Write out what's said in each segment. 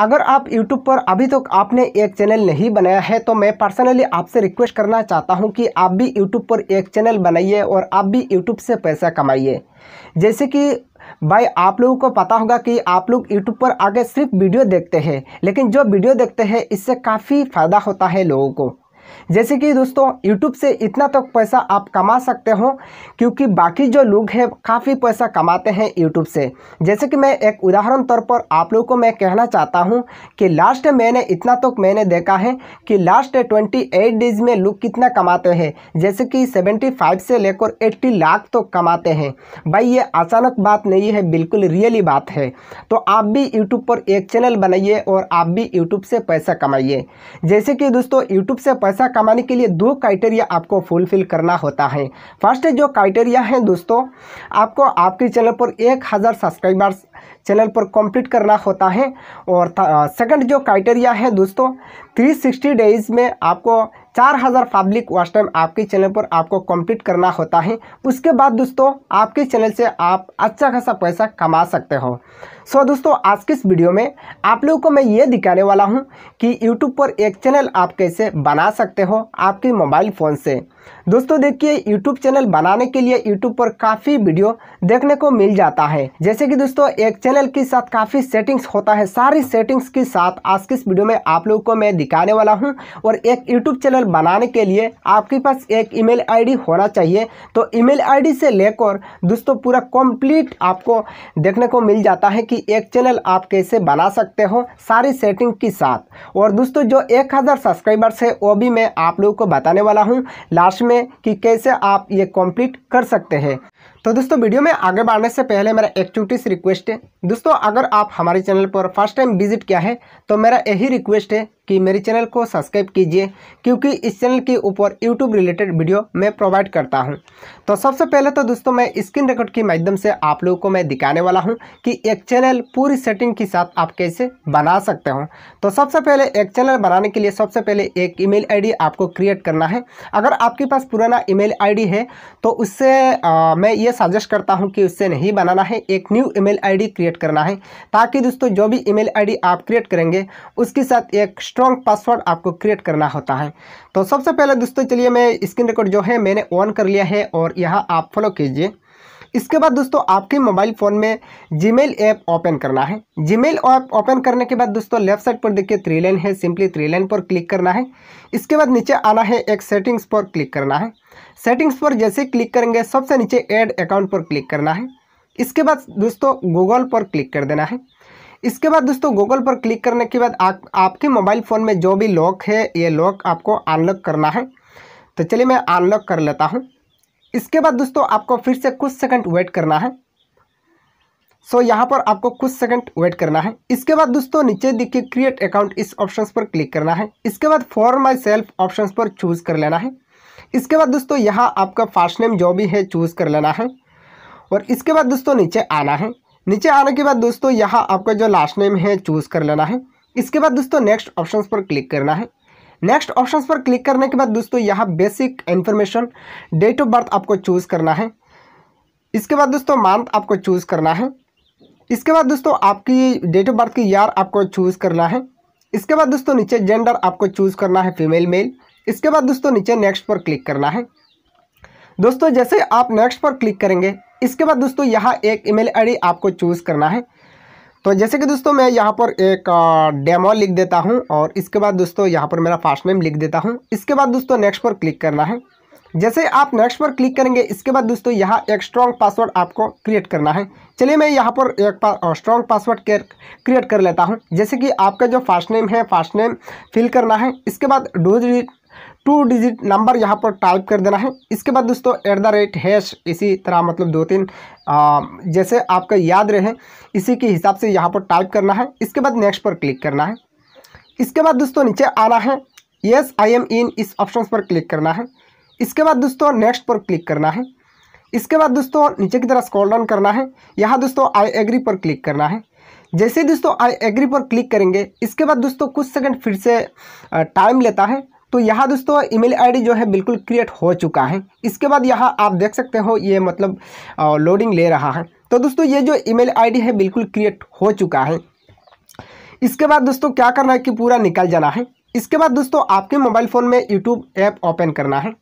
अगर आप YouTube पर अभी तक तो आपने एक चैनल नहीं बनाया है तो मैं पर्सनली आपसे रिक्वेस्ट करना चाहता हूं कि आप भी YouTube पर एक चैनल बनाइए और आप भी YouTube से पैसा कमाइए जैसे कि भाई आप लोगों को पता होगा कि आप लोग यूट्यूब पर आगे सिर्फ वीडियो देखते हैं लेकिन जो वीडियो देखते हैं इससे काफ़ी फ़ायदा होता है लोगों को जैसे कि दोस्तों यूट्यूब से इतना तक तो पैसा आप कमा सकते हो क्योंकि बाकी जो लोग हैं काफ़ी पैसा कमाते हैं यूट्यूब से जैसे कि मैं एक उदाहरण तौर पर आप लोगों को मैं कहना चाहता हूँ कि लास्ट मैंने इतना तक तो मैंने देखा है कि लास्ट ट्वेंटी एट डेज में लोग कितना कमाते हैं जैसे कि सेवेंटी फाइव से लेकर एट्टी लाख तक तो कमाते हैं भाई ये अचानक बात नहीं है बिल्कुल रियली बात है तो आप भी यूट्यूब पर एक चैनल बनाइए और आप भी यूट्यूब से पैसा कमाइए जैसे कि दोस्तों यूट्यूब से पैसा कमाने के लिए दो क्राइटेरिया आपको फुलफिल करना होता है फर्स्ट जो क्राइटेरिया है दोस्तों आपको आपके चैनल पर एक हज़ार सब्सक्राइबर्स चैनल पर कंप्लीट करना होता है और सेकंड जो क्राइटेरिया है दोस्तों थ्री सिक्सटी डेज में आपको चार हज़ार पब्लिक वॉच टाइम आपके चैनल पर आपको कंप्लीट करना होता है उसके बाद दोस्तों आपके चैनल से आप अच्छा खासा पैसा कमा सकते हो सो so, दोस्तों आज के इस वीडियो में आप लोगों को मैं ये दिखाने वाला हूँ कि यूट्यूब पर एक चैनल आप कैसे बना सकते हो आपके मोबाइल फ़ोन से दोस्तों देखिए यूट्यूब चैनल बनाने के लिए यूट्यूब पर काफ़ी वीडियो देखने को मिल जाता है जैसे कि दोस्तों एक चैनल के साथ काफ़ी सेटिंग्स होता है सारी सेटिंग्स के साथ आज के इस वीडियो में आप लोगों को मैं दिखाने वाला हूँ और एक यूट्यूब चैनल बनाने के लिए आपके पास एक ईमेल आईडी होना चाहिए तो ईमेल आईडी से लेकर दोस्तों पूरा कंप्लीट आपको देखने को मिल जाता है कि एक चैनल आप कैसे बना सकते हो सारी सेटिंग के साथ और दोस्तों जो 1000 सब्सक्राइबर्स है वो भी मैं आप लोगों को बताने वाला हूँ लास्ट में कि कैसे आप ये कंप्लीट कर सकते हैं तो दोस्तों वीडियो में आगे बढ़ने से पहले मेरा एक छोटी से रिक्वेस्ट है दोस्तों अगर आप हमारे चैनल पर फर्स्ट टाइम विजिट किया है तो मेरा यही रिक्वेस्ट है कि मेरे चैनल को सब्सक्राइब कीजिए क्योंकि इस चैनल के ऊपर यूट्यूब रिलेटेड वीडियो मैं प्रोवाइड करता हूँ तो सबसे पहले तो दोस्तों मैं स्क्रीन रिकॉर्ड के माध्यम से आप लोगों को मैं दिखाने वाला हूँ कि एक चैनल पूरी सेटिंग के साथ आप कैसे बना सकते हो तो सबसे पहले एक चैनल बनाने के लिए सबसे पहले एक ईमेल आईडी आपको क्रिएट करना है अगर आपके पास पुराना ईमेल आईडी है तो उससे आ, मैं ये ये सजेस्ट करता हूँ कि उससे नहीं बनाना है एक न्यू ईमेल आईडी क्रिएट करना है ताकि दोस्तों जो भी ईमेल आईडी आप क्रिएट करेंगे उसके साथ एक स्ट्रॉन्ग पासवर्ड आपको क्रिएट करना होता है तो सबसे पहले दोस्तों चलिए मैं स्क्रीन रिकॉर्ड जो है मैंने ऑन कर लिया है और यहाँ आप फॉलो कीजिए इसके बाद दोस्तों आपके मोबाइल फ़ोन में जीमेल ऐप ओपन करना है जीमेल ऐप ओपन करने के बाद दोस्तों लेफ्ट साइड पर देखिए थ्री लाइन है सिंपली थ्री लाइन पर क्लिक करना है इसके बाद नीचे आना है एक सेटिंग्स पर क्लिक करना है सेटिंग्स पर जैसे क्लिक करेंगे सबसे नीचे एड अकाउंट पर क्लिक करना है इसके बाद दोस्तों गूगल पर क्लिक कर देना है इसके बाद दोस्तों गूगल पर क्लिक करने के बाद आप आपके मोबाइल फ़ोन में जो भी लॉक है ये लॉक आपको अनलॉक करना है तो चलिए मैं अनलॉक कर लेता हूँ इसके बाद दोस्तों आपको फिर से कुछ सेकंड वेट करना है सो so, यहाँ पर आपको कुछ सेकंड वेट करना है इसके बाद दोस्तों नीचे देखिए क्रिएट अकाउंट इस ऑप्शन पर क्लिक करना है इसके बाद फॉर माई सेल्फ ऑप्शन पर चूज़ कर लेना है इसके बाद दोस्तों यहाँ आपका फास्ट नेम जो भी है चूज़ कर लेना है और इसके बाद दोस्तों नीचे आना है नीचे आने के बाद दोस्तों यहाँ आपका जो लास्ट नेम है चूज़ कर लेना है इसके बाद दोस्तों नेक्स्ट ऑप्शन पर क्लिक करना है नेक्स्ट ऑप्शन पर क्लिक करने के बाद दोस्तों यहाँ basic information date of birth आपको चूज़ करना है इसके बाद दोस्तों मंथ आपको चूज़ करना है इसके बाद दोस्तों आपकी डेट ऑफ बर्थ की ईयर आपको चूज़ करना है इसके बाद दोस्तों नीचे जेंडर आपको चूज़ करना है फीमेल मेल इसके बाद दोस्तों नीचे नेक्स्ट पर क्लिक करना है दोस्तों जैसे आप नेक्स्ट पर क्लिक करेंगे इसके बाद दोस्तों यहाँ एक ईमेल आईडी आपको चूज़ करना है तो जैसे कि दोस्तों मैं यहाँ पर एक डेमो लिख देता हूँ और इसके बाद दोस्तों यहाँ पर मेरा फास्ट नेम लिख देता हूँ इसके बाद दोस्तों नेक्स्ट पर क्लिक करना है जैसे आप नेक्स्ट पर क्लिक करेंगे इसके बाद दोस्तों यहाँ एक स्ट्रॉन्ग पासवर्ड आपको क्रिएट करना है चलिए मैं यहाँ पर एक स्ट्रॉन्ग पासवर्ड क्रिएट कर लेता हूँ जैसे कि आपका जो फास्ट नेम है फास्ट नेम फिल करना है इसके बाद डोज टू डिजिट नंबर यहाँ पर टाइप कर देना है इसके बाद दोस्तों एट द रेट हैश इसी तरह मतलब दो तीन आ, जैसे आपका याद रहे इसी के हिसाब से यहाँ पर टाइप करना है इसके बाद नेक्स्ट पर क्लिक करना है इसके बाद दोस्तों नीचे आना है येस आई एम इन इस ऑप्शन पर क्लिक करना है इसके बाद दोस्तों नेक्स्ट पर क्लिक करना है इसके बाद दोस्तों नीचे की तरह स्क्रॉल डाउन करना है यहाँ दोस्तों आई एग्री पर क्लिक करना है जैसे दोस्तों आई एग्री पर क्लिक करेंगे इसके बाद दोस्तों कुछ सेकंड फिर से टाइम लेता है तो यहाँ दोस्तों ईमेल आईडी जो है बिल्कुल क्रिएट हो चुका है इसके बाद यहाँ आप देख सकते हो ये मतलब लोडिंग ले रहा है तो दोस्तों ये जो ईमेल आईडी है बिल्कुल क्रिएट हो चुका है इसके बाद दोस्तों क्या करना है कि पूरा निकल जाना है इसके बाद दोस्तों आपके मोबाइल फ़ोन में यूट्यूब ऐप ओपन करना है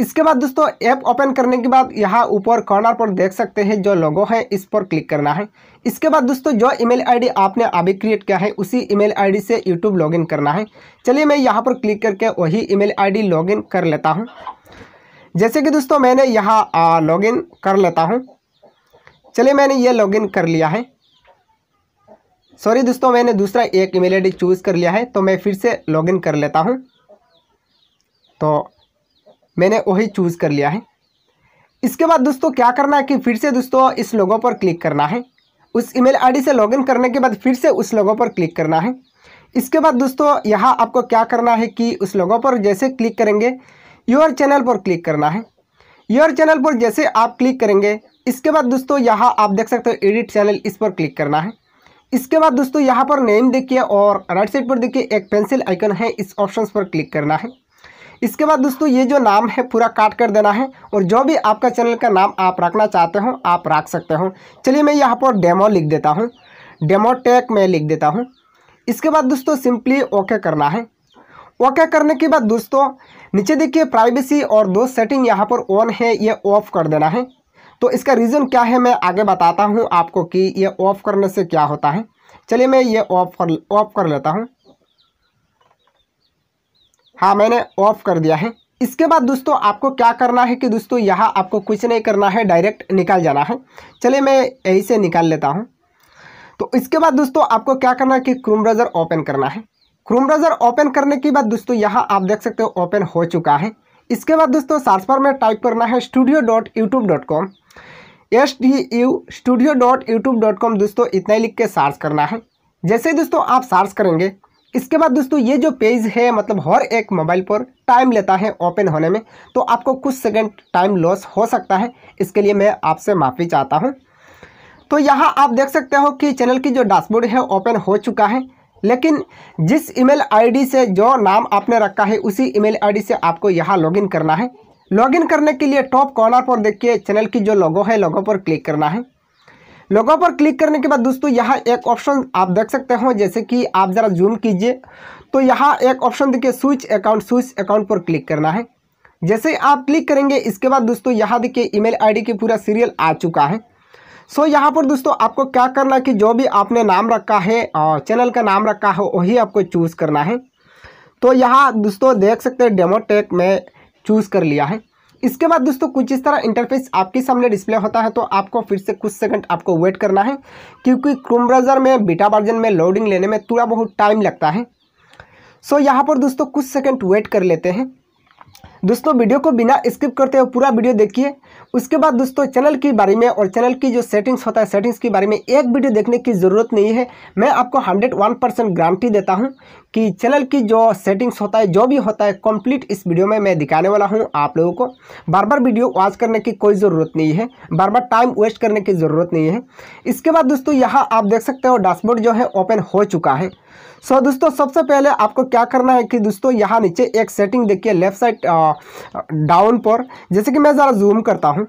इसके बाद दोस्तों ऐप ओपन करने के बाद यहाँ ऊपर कॉर्नर पर देख सकते हैं जो लोगो है इस पर क्लिक करना है इसके बाद दोस्तों जो ईमेल आईडी आपने अभी क्रिएट किया है उसी ईमेल आईडी से यूट्यूब लॉगिन करना है चलिए मैं यहाँ पर क्लिक करके वही ईमेल आईडी लॉगिन कर लेता हूँ जैसे कि दोस्तों मैंने यहाँ लॉगिन कर लेता हूँ चलिए मैंने ये लॉगिन कर लिया है सॉरी दोस्तों मैंने दूसरा एक ईमेल आईडी चूज़ कर लिया है तो मैं फिर से लॉगिन कर लेता हूँ तो मैंने वही चूज़ कर लिया है इसके बाद दोस्तों क्या करना है कि फिर से दोस्तों इस लोगों पर क्लिक करना है उस ईमेल आईडी से लॉगिन करने के बाद फिर से उस लोगों पर क्लिक करना है इसके बाद दोस्तों यहाँ आपको क्या करना है कि उस लोगों पर जैसे क्लिक करेंगे योर चैनल पर क्लिक करना है योर चैनल पर जैसे आप क्लिक करेंगे इसके बाद दोस्तों यहाँ आप देख सकते हो एडिट चैनल इस पर क्लिक करना है इसके बाद दोस्तों यहाँ पर नेम देखिए और राइट साइड पर देखिए एक पेंसिल आइकन है इस ऑप्शन पर क्लिक करना है इसके बाद दोस्तों ये जो नाम है पूरा काट कर देना है और जो भी आपका चैनल का नाम आप रखना चाहते हो आप रख सकते हो चलिए मैं यहाँ पर डेमो लिख देता हूँ डेमो टेक में लिख देता हूँ इसके बाद दोस्तों सिंपली ओके करना है ओके करने के बाद दोस्तों नीचे देखिए प्राइवेसी और दो सेटिंग यहाँ पर ऑन है ये ऑफ कर देना है तो इसका रीज़न क्या है मैं आगे बताता हूँ आपको कि ये ऑफ करने से क्या होता है चलिए मैं ये ऑफ कर ऑफ कर लेता हूँ हाँ मैंने ऑफ कर दिया है इसके बाद दोस्तों आपको क्या करना है कि दोस्तों यहाँ आपको कुछ नहीं करना है डायरेक्ट निकाल जाना है चलिए मैं यहीं से निकाल लेता हूँ तो इसके बाद दोस्तों आपको क्या करना है कि क्रोम ब्राउज़र ओपन करना है क्रोम ब्राउज़र ओपन करने के बाद दोस्तों यहाँ आप देख सकते हो ओपन हो चुका है इसके बाद दोस्तों सर्च पर में टाइप करना है studio dot YouTube dot com S D U studio dot YouTube dot com दोस्तों इतना ही लिख के सर्च करना है जैसे दोस्तों आप सर्च करेंगे इसके बाद दोस्तों ये जो पेज है मतलब हर एक मोबाइल पर टाइम लेता है ओपन होने में तो आपको कुछ सेकंड टाइम लॉस हो सकता है इसके लिए मैं आपसे माफ़ी चाहता हूँ तो यहाँ आप देख सकते हो कि चैनल की जो डैशबोर्ड है ओपन हो चुका है लेकिन जिस ईमेल आईडी से जो नाम आपने रखा है उसी ईमेल आईडी से आपको यहाँ लॉगिन करना है लॉगिन करने के लिए टॉप कॉर्नर पर देखिए चैनल की जो लोगो है लोगों पर क्लिक करना है लोगों पर क्लिक करने के बाद दोस्तों यहाँ एक ऑप्शन आप देख सकते हो जैसे कि आप ज़रा जूम कीजिए तो यहाँ एक ऑप्शन देखिए स्विच अकाउंट स्विच अकाउंट पर क्लिक करना है जैसे आप क्लिक करेंगे इसके बाद दोस्तों यहाँ देखिए ईमेल आईडी के पूरा सीरियल आ चुका है सो so, यहाँ पर दोस्तों आपको क्या करना है कि जो भी आपने नाम रखा है चैनल का नाम रखा है वही आपको चूज़ करना है तो यहाँ दोस्तों देख सकते हैं डेमो टेक में चूज़ कर लिया है इसके बाद दोस्तों कुछ इस तरह इंटरफेस आपके सामने डिस्प्ले होता है तो आपको फिर से कुछ सेकंड आपको वेट करना है क्योंकि क्रोम ब्राउज़र में बीटा वर्जन में लोडिंग लेने में थोड़ा बहुत टाइम लगता है सो यहाँ पर दोस्तों कुछ सेकंड वेट कर लेते हैं दोस्तों वीडियो को बिना स्किप करते हुए पूरा वीडियो देखिए उसके बाद दोस्तों चैनल के बारे में और चैनल की जो सेटिंग्स होता है सेटिंग्स के बारे में एक वीडियो देखने की ज़रूरत नहीं है मैं आपको हंड्रेड वन परसेंट गारंटी देता हूँ कि चैनल की जो सेटिंग्स होता है जो भी होता है कंप्लीट इस वीडियो में मैं दिखाने वाला हूँ आप लोगों को बार बार वीडियो वॉच करने की कोई ज़रूरत नहीं है बार बार टाइम वेस्ट करने की ज़रूरत नहीं है इसके बाद दोस्तों यहाँ आप देख सकते हो डैशबोर्ड जो है ओपन हो चुका है सो दोस्तों सबसे पहले आपको क्या करना है कि दोस्तों यहाँ नीचे एक सेटिंग देखिए लेफ्ट साइड डाउन पर जैसे कि मैं ज़रा जूम करता हूँ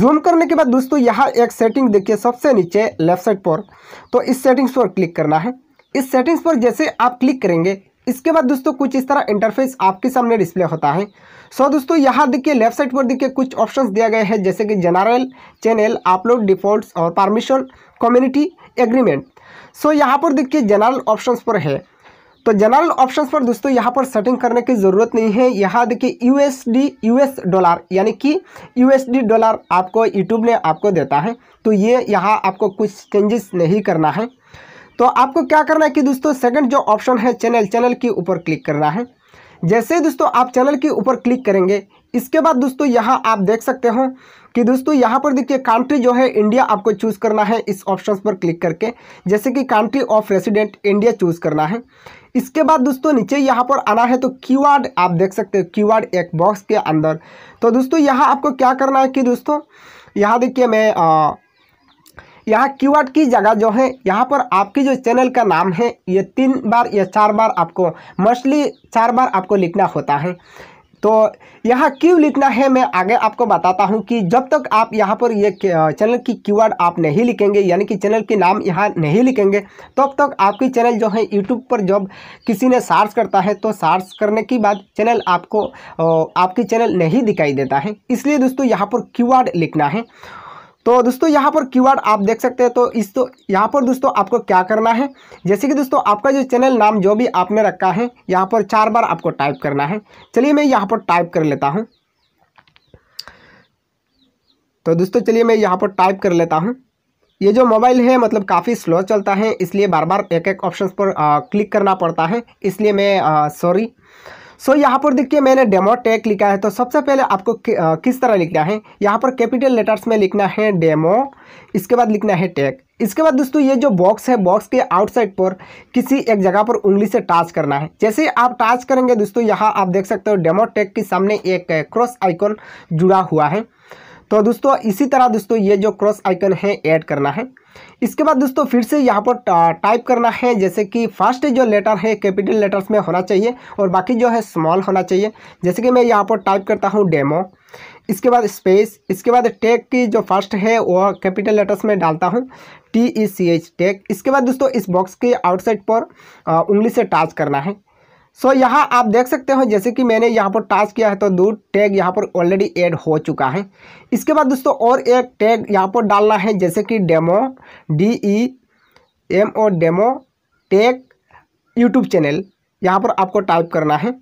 जूम करने के बाद दोस्तों यहाँ एक सेटिंग देखिए सबसे नीचे लेफ्ट साइड पर तो इस सेटिंग्स पर क्लिक करना है इस सेटिंग्स पर जैसे आप क्लिक करेंगे इसके बाद दोस्तों कुछ इस तरह इंटरफेस आपके सामने डिस्प्ले होता है सो दोस्तों यहाँ देखिए लेफ्ट साइड पर देखिए कुछ ऑप्शंस दिया गया है जैसे कि जनरल चैनल अपलोड डिफॉल्ट्स और परमिशन कम्युनिटी एग्रीमेंट सो यहाँ पर देखिए जनरल ऑप्शंस पर है तो जनरल ऑप्शंस पर दोस्तों यहाँ पर सेटिंग करने की ज़रूरत नहीं है यहाँ देखिए यूएसडी यूएस डॉलर यानी कि यूएसडी डॉलर आपको यूट्यूब ने आपको देता है तो ये यहाँ आपको कुछ चेंजेस नहीं करना है तो आपको क्या करना है कि दोस्तों सेकंड जो ऑप्शन है चैनल चैनल के ऊपर क्लिक करना है जैसे दोस्तों आप चैनल के ऊपर क्लिक करेंगे इसके बाद दोस्तों यहाँ आप देख सकते हो कि दोस्तों यहाँ पर देखिए कंट्री जो है इंडिया आपको चूज़ करना है इस ऑप्शन पर क्लिक करके जैसे कि country of resident India choose करना है इसके बाद दोस्तों नीचे यहाँ पर आना है तो कीवर्ड आप देख सकते हो कीवर्ड एक बॉक्स के अंदर तो दोस्तों यहाँ आपको क्या करना है कि दोस्तों यहाँ देखिए मैं आ, यहाँ कीवर्ड की जगह जो है यहाँ पर आपकी जो चैनल का नाम है ये तीन बार या चार बार आपको मोस्टली चार बार आपको लिखना होता है तो यहाँ क्यों लिखना है मैं आगे आपको बताता हूँ कि जब तक आप यहाँ पर ये चैनल की कीवर्ड आप नहीं लिखेंगे यानी कि चैनल के नाम यहाँ नहीं लिखेंगे तब तो तक आपकी चैनल जो है यूट्यूब पर जब किसी ने सार्च करता है तो सार्च करने के बाद चैनल आपको आपकी चैनल नहीं दिखाई देता है इसलिए दोस्तों यहाँ पर क्यू लिखना है तो दोस्तों यहाँ पर क्यू आप देख सकते हैं तो इस तो यहाँ पर दोस्तों आपको क्या करना है जैसे कि दोस्तों आपका जो चैनल नाम जो भी आपने रखा है यहाँ पर चार बार आपको टाइप करना है चलिए मैं यहाँ पर टाइप कर लेता हूँ तो दोस्तों चलिए मैं यहाँ पर टाइप कर लेता हूँ ये जो मोबाइल है मतलब काफ़ी स्लो चलता है इसलिए बार बार एक एक ऑप्शन पर आ, क्लिक करना पड़ता है इसलिए मैं सॉरी सो so, यहाँ पर देखिए मैंने डेमो टैग लिखा है तो सबसे पहले आपको कि, किस तरह लिखना है यहाँ पर कैपिटल लेटर्स में लिखना है डेमो इसके बाद लिखना है टैग इसके बाद दोस्तों ये जो बॉक्स है बॉक्स के आउटसाइड पर किसी एक जगह पर उंगली से टाच करना है जैसे आप टाच करेंगे दोस्तों यहाँ आप देख सकते हो डेमो टैग के सामने एक क्रॉस आइकॉन जुड़ा हुआ है तो दोस्तों इसी तरह दोस्तों ये जो क्रॉस आइकन है ऐड करना है इसके बाद दोस्तों फिर से यहाँ पर टाइप करना है जैसे कि फर्स्ट जो लेटर है कैपिटल लेटर्स में होना चाहिए और बाकी जो है स्मॉल होना चाहिए जैसे कि मैं यहाँ पर टाइप करता हूँ डेमो इसके बाद स्पेस इसके बाद टेक की जो फर्स्ट है वो कैपिटल लेटर्स में डालता हूँ T E C H tech इसके बाद दोस्तों इस बॉक्स के आउटसाइड पर उंगली से टाच करना है सो so, यहाँ आप देख सकते हो जैसे कि मैंने यहाँ पर टास्क किया है तो दो टैग यहाँ पर ऑलरेडी ऐड हो चुका है इसके बाद दोस्तों और एक टैग यहाँ पर डालना है जैसे कि demo D E M O demo tag YouTube channel यहाँ पर आपको टाइप करना है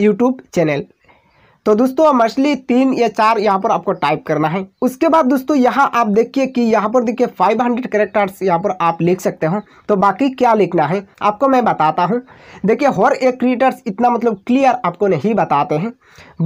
यूट्यूब चैनल तो दोस्तों मछली तीन या चार यहाँ पर आपको टाइप करना है उसके बाद दोस्तों यहाँ आप देखिए कि यहाँ पर देखिए 500 हंड्रेड करेक्टर्स यहाँ पर आप लिख सकते हो तो बाकी क्या लिखना है आपको मैं बताता हूँ देखिए हर एक क्रिएटर्स इतना मतलब क्लियर आपको नहीं बताते हैं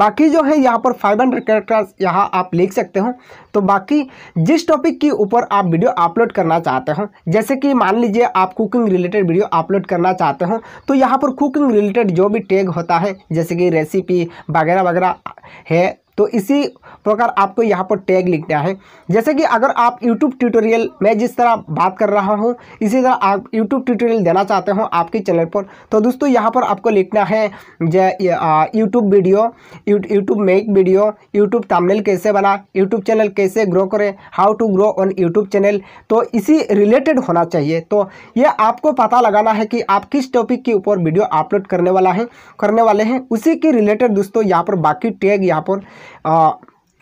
बाकी जो है यहाँ पर फाइव हंड्रेड करेक्टर्स यहाँ आप लिख सकते हो तो बाकी जिस टॉपिक के ऊपर आप वीडियो अपलोड करना चाहते हो जैसे कि मान लीजिए आप कुकिंग रिलेटेड वीडियो अपलोड करना चाहते हो तो यहाँ पर कुकिंग रिलेटेड जो भी टैग होता है जैसे कि रेसिपी वगैरह वगैरह दूसरा है तो इसी प्रकार आपको यहाँ पर टैग लिखना है जैसे कि अगर आप YouTube ट्यूटोरियल मैं जिस तरह बात कर रहा हूँ इसी तरह आप YouTube ट्यूटोरियल देना चाहते हो आपके चैनल पर तो दोस्तों यहाँ पर आपको लिखना है YouTube video YouTube make video YouTube thumbnail कैसे बना यूट्यूब चैनल कैसे ग्रो करें how to grow on YouTube channel तो इसी रिलेटेड होना चाहिए तो ये आपको पता लगाना है कि आप किस टॉपिक के ऊपर वीडियो अपलोड करने वाला है करने वाले हैं उसी के रिलेटेड दोस्तों यहाँ पर बाकी टैग यहाँ पर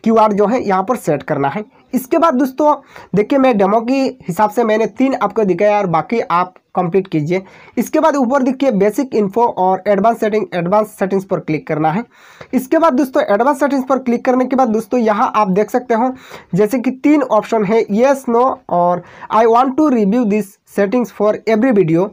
क्यू आर जो है यहाँ पर सेट करना है इसके बाद दोस्तों देखिए मैं डेमो के हिसाब से मैंने तीन आपको दिखाया और बाकी आप कंप्लीट कीजिए इसके बाद ऊपर देखिए बेसिक इन्फो और एडवांस सेटिंग एडवांस सेटिंग्स पर क्लिक करना है इसके बाद दोस्तों एडवांस सेटिंग्स पर क्लिक करने के बाद दोस्तों यहाँ आप देख सकते हो जैसे कि तीन ऑप्शन है येस नो और I want to review this settings for every video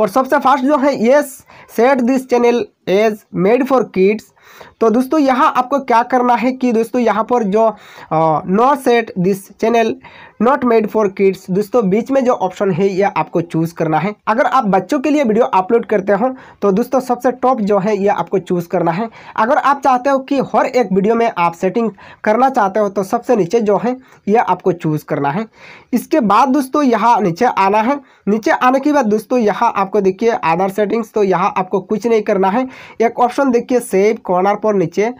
और सबसे फास्ट जो है yes set this channel as made for kids तो दोस्तों यहाँ आपको क्या करना है कि दोस्तों यहाँ पर जो no set this channel not made for kids दोस्तों बीच में जो ऑप्शन है यह आपको चूज़ करना है अगर आप बच्चों के लिए वीडियो अपलोड करते हो तो दोस्तों सबसे टॉप जो है यह आपको चूज़ करना है अगर आप चाहते हो कि हर एक वीडियो में आप सेटिंग करना चाहते हो तो सबसे नीचे जो है यह आपको चूज़ करना है इसके बाद दोस्तों यहाँ नीचे आना है नीचे आने के बाद दोस्तों यहाँ आपको देखिए आधार सेटिंग्स तो यहाँ आपको कुछ नहीं करना है एक ऑप्शन देखिए सेव कॉर्नर पर नीचे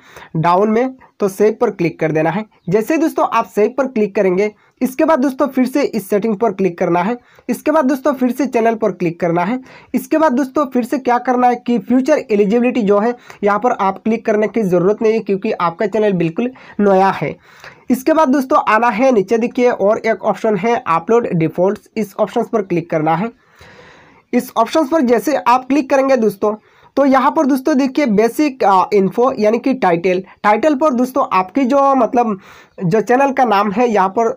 डाउन में तो सेव पर क्लिक कर देना है जैसे ही दोस्तों आप सेव पर क्लिक करेंगे इसके बाद दोस्तों फिर से इस सेटिंग पर क्लिक करना है इसके बाद दोस्तों फिर से चैनल पर क्लिक करना है इसके बाद दोस्तों फिर से क्या करना है कि फ्यूचर एलिजिबिलिटी जो है यहाँ पर आप क्लिक करने की ज़रूरत नहीं है क्योंकि आपका चैनल बिल्कुल नया है इसके बाद दोस्तों आना है नीचे देखिए और एक ऑप्शन है अपलोड डिफ़ॉल्ट इस ऑप्शन पर क्लिक करना है इस ऑप्शन पर जैसे आप क्लिक करेंगे दोस्तों तो यहाँ पर दोस्तों देखिए बेसिक इन्फो यानी कि टाइटल टाइटल पर दोस्तों आपकी जो मतलब जो चैनल का नाम है यहाँ पर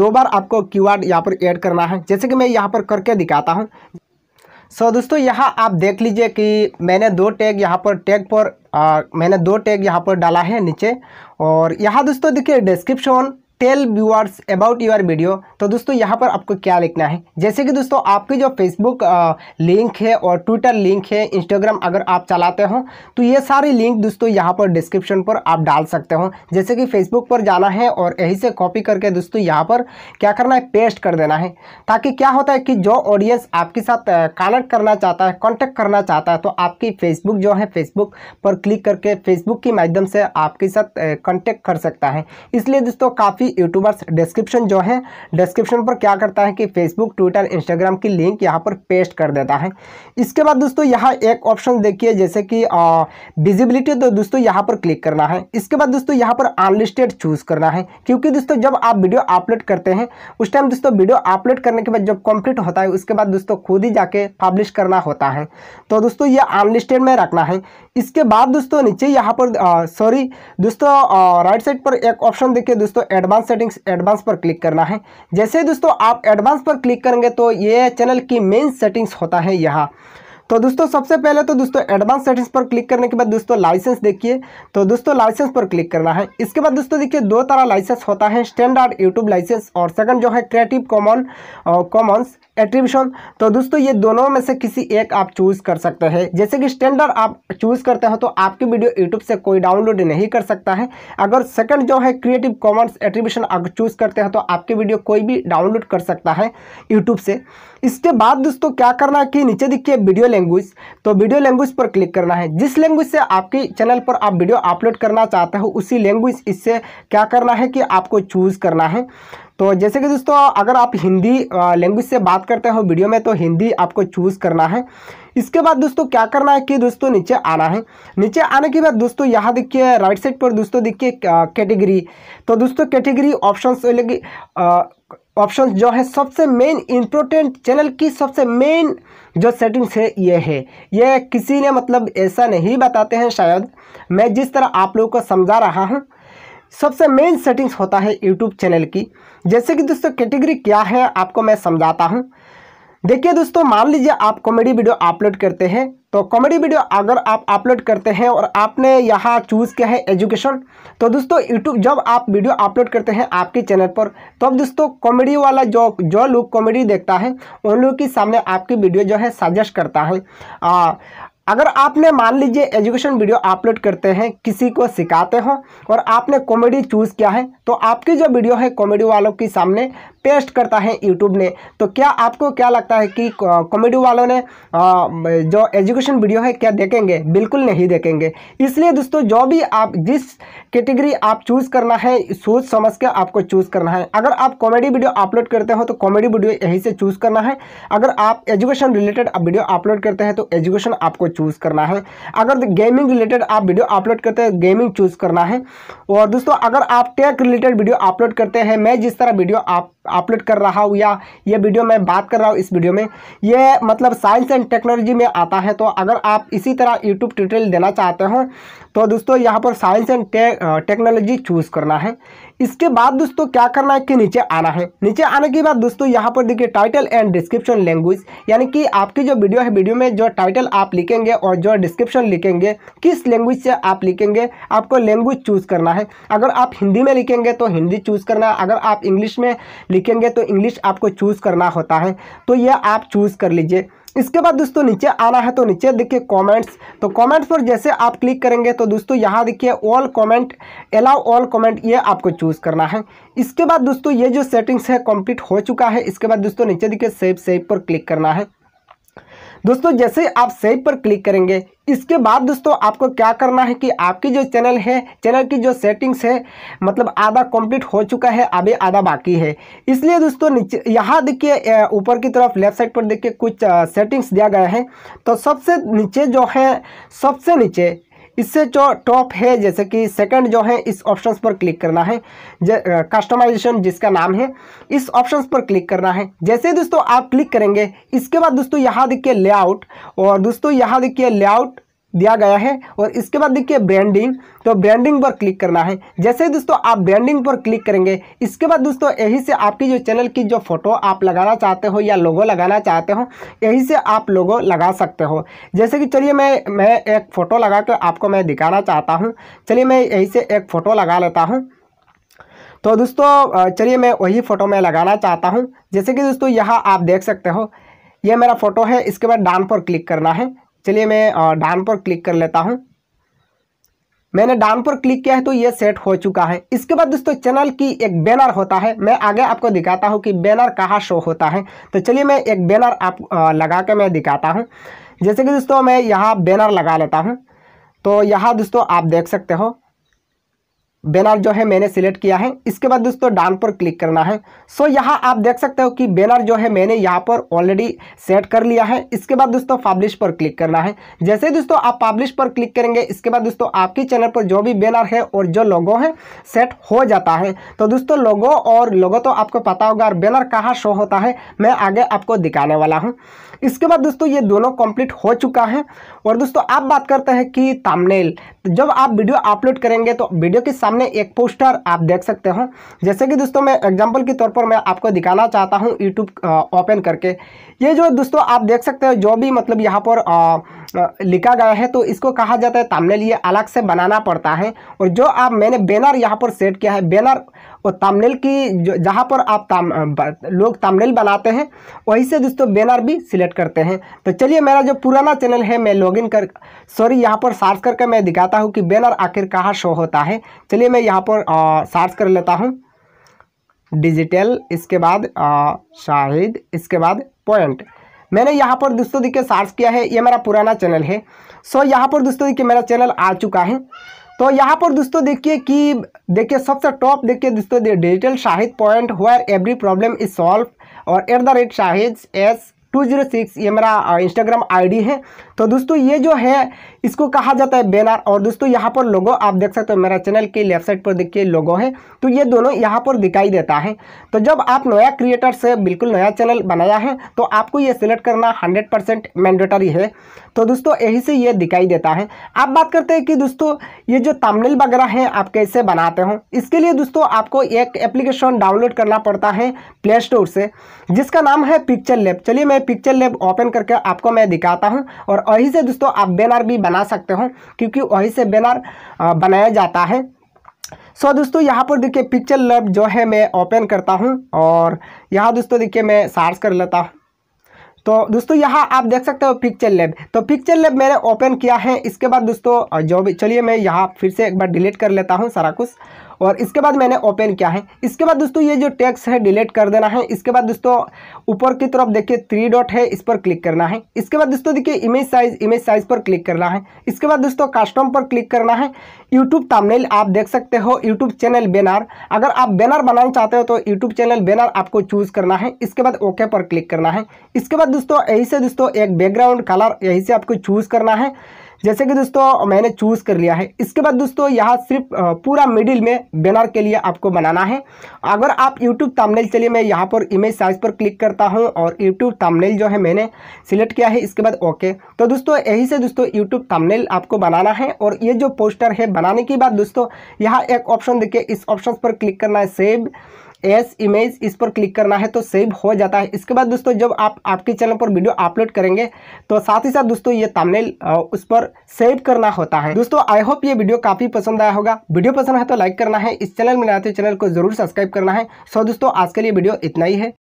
दो बार आपको क्यू आर यहाँ पर ऐड करना है जैसे कि मैं यहाँ पर करके दिखाता हूँ सो so, दोस्तों यहाँ आप देख लीजिए कि मैंने दो टैग यहाँ पर टैग पर आ, मैंने दो टैग यहाँ पर डाला है नीचे और यहाँ दोस्तों देखिए description tell viewers about your video तो दोस्तों यहाँ पर आपको क्या लिखना है जैसे कि दोस्तों आपकी जो फेसबुक लिंक है और ट्विटर लिंक है इंस्टाग्राम अगर आप चलाते हो तो ये सारी लिंक दोस्तों यहाँ पर डिस्क्रिप्शन पर आप डाल सकते हो जैसे कि फेसबुक पर जाना है और यहीं से कॉपी करके दोस्तों यहाँ पर क्या करना है पेस्ट कर देना है ताकि क्या होता है कि जो ऑडियंस आपके साथ कनेक्ट करना चाहता है कॉन्टेक्ट करना चाहता है तो आपकी फेसबुक जो है फेसबुक पर क्लिक करके फेसबुक के माध्यम से आपके साथ कॉन्टेक्ट कर सकता है इसलिए दोस्तों काफ़ी सभी यूट्यूबर्स डिस्क्रिप्शन जो है डिस्क्रिप्शन पर क्या करता है कि फेसबुक ट्विटर इंस्टाग्राम की लिंक यहाँ पर पेस्ट कर देता है इसके बाद दोस्तों यहाँ एक ऑप्शन देखिए जैसे कि विजिबिलिटी तो दोस्तों यहाँ पर क्लिक करना है इसके बाद दोस्तों यहाँ पर अनलिस्टेड चूज़ करना है क्योंकि दोस्तों जब आप वीडियो अपलोड करते हैं उस टाइम दोस्तों वीडियो अपलोड करने के बाद जब कंप्लीट होता है उसके बाद दोस्तों खुद ही जाके पब्लिश करना होता है तो दोस्तों ये अनलिस्टेड में रखना है इसके बाद दोस्तों नीचे यहाँ पर सॉरी दोस्तों राइट साइड पर एक ऑप्शन देखिए दोस्तों एडवांस एडवांस सेटिंग्स एडवांस पर क्लिक करना है जैसे दोस्तों आप एडवांस पर क्लिक करेंगे तो ये चैनल की मेन सेटिंग्स होता है यहाँ तो दोस्तों सबसे पहले तो दोस्तों एडवांस सेटिंग्स पर क्लिक करने के बाद दोस्तों लाइसेंस देखिए तो दोस्तों लाइसेंस पर क्लिक करना है इसके बाद दोस्तों देखिए दो तरह लाइसेंस होता है स्टैंडर्ड यूट्यूब लाइसेंस और सेकंड जो है क्रिएटिव कॉमन कॉमन्स एट्रीब्यूशन तो दोस्तों ये दोनों में से किसी एक आप चूज़ कर सकते हैं जैसे कि स्टैंडर्ड आप चूज़ करते हो तो आपकी वीडियो यूट्यूब से कोई डाउनलोड नहीं कर सकता है अगर सेकंड जो है क्रिएटिव कॉमर्स एट्रीब्यूशन अगर चूज़ करते हैं तो आपकी वीडियो कोई भी डाउनलोड कर सकता है यूट्यूब से इसके बाद दोस्तों क्या करना है कि नीचे दिखिए वीडियो लैंग्वेज तो वीडियो लैंग्वेज पर क्लिक करना है जिस लैंग्वेज से आपकी चैनल पर आप वीडियो अपलोड करना चाहते हो उसी लैंग्वेज इससे क्या करना है कि आपको चूज़ करना है तो जैसे कि दोस्तों अगर आप हिंदी लैंग्वेज से बात करते हो वीडियो में तो हिंदी आपको चूज़ करना है इसके बाद दोस्तों क्या करना है कि दोस्तों नीचे आना है नीचे आने के बाद दोस्तों यहाँ देखिए राइट साइड पर दोस्तों देखिए कैटेगरी तो दोस्तों कैटेगरी ऑप्शन ऑप्शन जो है सबसे मेन इम्पोर्टेंट चैनल की सबसे मेन जो सेटिंग्स है ये है ये किसी ने मतलब ऐसा नहीं बताते हैं शायद मैं जिस तरह आप लोगों को समझा रहा हूँ सबसे मेन सेटिंग्स होता है यूट्यूब चैनल की जैसे कि दोस्तों कैटेगरी क्या है आपको मैं समझाता हूँ देखिए दोस्तों मान लीजिए आप कॉमेडी वीडियो अपलोड करते हैं तो कॉमेडी वीडियो अगर आप अपलोड करते हैं और आपने यहाँ चूज़ किया है एजुकेशन तो दोस्तों यूट्यूब जब आप वीडियो अपलोड करते हैं आपके चैनल पर तो अब दोस्तों कॉमेडी वाला जो जो लोग कॉमेडी देखता है उन लोगों के सामने आपकी वीडियो जो है सजेस्ट करता है आ, अगर आपने मान लीजिए एजुकेशन वीडियो अपलोड करते हैं किसी को सिखाते हो और आपने कॉमेडी चूज़ किया है तो आपकी जो वीडियो है कॉमेडी वालों के सामने टेस्ट करता है यूट्यूब ने तो क्या आपको क्या लगता है कि कॉमेडी वालों ने जो एजुकेशन वीडियो है क्या देखेंगे बिल्कुल नहीं देखेंगे इसलिए दोस्तों जो भी आप जिस कैटेगरी आप चूज़ करना है सोच समझ के आपको चूज़ करना है अगर आप कॉमेडी वीडियो अपलोड करते हो तो कॉमेडी वीडियो यहीं से चूज़ करना है अगर आप एजुकेशन रिलेटेड वीडियो अपलोड करते हैं तो एजुकेशन आपको चूज़ करना है अगर गेमिंग रिलेटेड आप वीडियो अपलोड करते हैं गेमिंग चूज़ करना है और दोस्तों अगर आप टेक रिलेटेड वीडियो अपलोड करते हैं मैं जिस तरह वीडियो आप अपलोड कर रहा हूँ या ये वीडियो मैं बात कर रहा हूँ इस वीडियो में ये मतलब साइंस एंड टेक्नोलॉजी में आता है तो अगर आप इसी तरह यूट्यूब ट्यूटोरियल देना चाहते हो तो दोस्तों यहाँ पर साइंस एंड टेक्नोलॉजी चूज़ करना है इसके बाद दोस्तों क्या करना है कि नीचे आना है नीचे आने के बाद दोस्तों यहाँ पर देखिए टाइटल एंड डिस्क्रिप्शन लैंग्वेज यानी कि आपकी जो वीडियो है वीडियो में जो टाइटल आप लिखेंगे और जो डिस्क्रिप्शन लिखेंगे किस लैंग्वेज से आप लिखेंगे आपको लैंग्वेज चूज़ करना है अगर आप हिंदी में लिखेंगे तो हिंदी चूज़ करना है अगर आप इंग्लिश में लिखेंगे तो इंग्लिश आपको चूज़ करना होता है तो यह आप चूज़ कर लीजिए इसके बाद दोस्तों नीचे आना है तो नीचे देखिए कमेंट्स तो कमेंट्स पर जैसे आप क्लिक करेंगे तो दोस्तों यहाँ देखिए all comment allow all comment ये आपको चूज़ करना है इसके बाद दोस्तों ये जो सेटिंग्स है कंप्लीट हो चुका है इसके बाद दोस्तों नीचे देखिए सेव सेव पर क्लिक करना है दोस्तों जैसे आप सेव पर क्लिक करेंगे इसके बाद दोस्तों आपको क्या करना है कि आपकी जो चैनल है चैनल की जो सेटिंग्स है मतलब आधा कंप्लीट हो चुका है अभी आधा बाकी है इसलिए दोस्तों नीचे यहाँ देखिए ऊपर की तरफ लेफ्ट साइड पर देखिए कुछ सेटिंग्स दिया गया है तो सबसे नीचे जो है सबसे नीचे इससे जो टॉप है जैसे कि सेकंड जो है इस ऑप्शन पर क्लिक करना है कस्टमाइजेशन जिसका नाम है इस ऑप्शन पर क्लिक करना है जैसे दोस्तों आप क्लिक करेंगे इसके बाद दोस्तों यहाँ देखिए लेआउट और दोस्तों यहाँ देखिए लेआउट दिया गया है और इसके बाद देखिए ब्रांडिंग तो ब्रांडिंग पर क्लिक करना है जैसे ही दोस्तों आप ब्रांडिंग पर क्लिक करेंगे इसके बाद दोस्तों यही से आपकी जो चैनल की जो फोटो आप लगाना चाहते हो या लोगो लगाना चाहते हो यही से आप लोगो लगा सकते हो जैसे कि चलिए मैं मैं एक फ़ोटो लगा कर आपको मैं दिखाना चाहता हूँ चलिए मैं यही से एक फ़ोटो लगा लेता हूँ तो दोस्तों चलिए मैं वही फ़ोटो मैं लगाना चाहता हूँ जैसे कि दोस्तों यहाँ आप देख सकते हो ये मेरा फ़ोटो है इसके बाद डान पर क्लिक करना है चलिए मैं डाउन पर क्लिक कर लेता हूँ मैंने डाउन पर क्लिक किया है तो ये सेट हो चुका है इसके बाद दोस्तों चैनल की एक बैनर होता है मैं आगे आपको दिखाता हूँ कि बैनर कहाँ शो होता है तो चलिए मैं एक बैनर आप लगा के मैं दिखाता हूँ जैसे कि दोस्तों मैं यहाँ बैनर लगा लेता हूँ तो यहाँ दोस्तों आप देख सकते हो बैनर जो है मैंने सिलेक्ट किया है इसके बाद दोस्तों डाउन पर क्लिक करना है सो so, यहाँ आप देख सकते हो कि बैनर जो है मैंने यहाँ पर ऑलरेडी सेट कर लिया है इसके बाद दोस्तों पब्लिश पर क्लिक करना है जैसे दोस्तों आप पब्लिश पर क्लिक करेंगे इसके बाद दोस्तों आपके चैनल पर जो भी बैनर है और जो लोगो है सेट हो जाता है तो दोस्तों लोगो और लोगो तो आपको पता होगा और बैनर कहाँ शो होता है मैं आगे आपको दिखाने वाला हूँ इसके बाद दोस्तों ये दोनों कंप्लीट हो चुका है और दोस्तों आप बात करते हैं कि तामनेल जब आप वीडियो अपलोड करेंगे तो वीडियो के सामने एक पोस्टर आप देख सकते हो जैसे कि दोस्तों मैं एग्जाम्पल के तौर पर मैं आपको दिखाना चाहता हूँ यूट्यूब ओपन करके ये जो दोस्तों आप देख सकते हो जो भी मतलब यहाँ पर आ, लिखा गया है तो इसको कहा जाता है तामनेल ये अलग से बनाना पड़ता है और जो आप मैंने बैनर यहाँ पर सेट किया है बैनर और तामनेल की जहाँ पर आप ताम लोग तामनेल बनाते हैं वहीं से दोस्तों बैनर भी सिलेक्ट करते हैं तो चलिए मेरा जो पुराना चैनल है मैं लॉगिन कर सॉरी यहाँ पर सर्च करके मैं दिखाता हूँ कि बैनर आखिर कहाँ शो होता है चलिए मैं यहाँ पर सर्च कर लेता हूँ डिजिटल इसके बाद शाहिद इसके बाद पॉइंट मैंने यहाँ पर दोस्तों देखिए सर्च किया है ये मेरा पुराना चैनल है सो यहाँ पर दोस्तों देखिए मेरा चैनल आ चुका है तो यहाँ पर दोस्तों देखिए कि देखिए सबसे टॉप देखिए दोस्तों डिजिटल शाहिद पॉइंट हुआ एवरी प्रॉब्लम इज सॉल्व और at the rate Shahid S two zero six ये मेरा इंस्टाग्राम आईडी है तो दोस्तों ये जो है इसको कहा जाता है बैनर और दोस्तों यहाँ पर लोगो आप देख सकते हो मेरा चैनल के लेफ्ट साइड पर देखिए लोगो है तो ये दोनों यहाँ पर दिखाई देता है तो जब आप नया क्रिएटर से बिल्कुल नया चैनल बनाया है तो आपको ये सिलेक्ट करना हंड्रेड परसेंट मैंडेटरी है तो दोस्तों यही से ये दिखाई देता है आप बात करते हैं कि दोस्तों ये जो तामनेल वगैरह हैं आप कैसे बनाते हो इसके लिए दोस्तों आपको एक एप्लीकेशन डाउनलोड करना पड़ता है प्ले स्टोर से जिसका नाम है पिक्चर लैब चलिए मैं पिक्चर लैब ओपन करके आपको मैं दिखाता हूँ और वहीं से दोस्तों आप बैनर भी बना सकते हो क्योंकि वहीं से बैनर बनाया जाता है सो so, दोस्तों यहाँ पर देखिए पिक्चर लैब जो है मैं ओपन करता हूँ और यहाँ दोस्तों देखिए मैं सार्च कर लेता हूँ तो दोस्तों यहाँ आप देख सकते हो पिक्चर लैब तो पिक्चर लैब मैंने ओपन किया है इसके बाद दोस्तों जो भी चलिए मैं यहाँ फिर से एक बार डिलीट कर लेता हूँ सारा कुछ और इसके बाद मैंने ओपन किया है इसके बाद दोस्तों ये जो टैक्स है डिलीट कर देना है इसके बाद दोस्तों ऊपर की तरफ देखिए थ्री डॉट है इस पर क्लिक करना है इसके बाद दोस्तों देखिए इमेज साइज इमेज साइज पर क्लिक करना है इसके बाद दोस्तों कस्टम पर क्लिक करना है यूट्यूब तामनेल आप देख सकते हो यूट्यूब चैनल बैनर अगर आप बैनर बनाना चाहते हो तो यूट्यूब चैनल बैनर आपको चूज़ करना है इसके बाद ओके पर क्लिक करना है इसके बाद दोस्तों यही से दोस्तों एक बैकग्राउंड कलर यही से आपको चूज़ करना है जैसे कि दोस्तों मैंने चूज़ कर लिया है इसके बाद दोस्तों यहाँ सिर्फ पूरा मिडिल में बैनर के लिए आपको बनाना है अगर आप यूट्यूब तामनेल चलिए मैं यहाँ पर इमेज साइज पर क्लिक करता हूँ और यूट्यूब तामनेल जो है मैंने सिलेक्ट किया है इसके बाद ओके तो दोस्तों यही से दोस्तों यूट्यूब तामनेल आपको बनाना है और ये जो पोस्टर है बनाने के बाद दोस्तों यहाँ एक ऑप्शन देखिए इस ऑप्शन पर क्लिक करना है सेव एस इमेज इस पर क्लिक करना है तो सेव हो जाता है इसके बाद दोस्तों जब आप आपके चैनल पर वीडियो अपलोड करेंगे तो साथ ही साथ दोस्तों ये तामनेल उस पर सेव करना होता है दोस्तों आई होप ये वीडियो काफ़ी पसंद आया होगा वीडियो पसंद है तो लाइक करना है इस चैनल में आते चैनल को जरूर सब्सक्राइब करना है सो दोस्तों आज के लिए वीडियो इतना ही है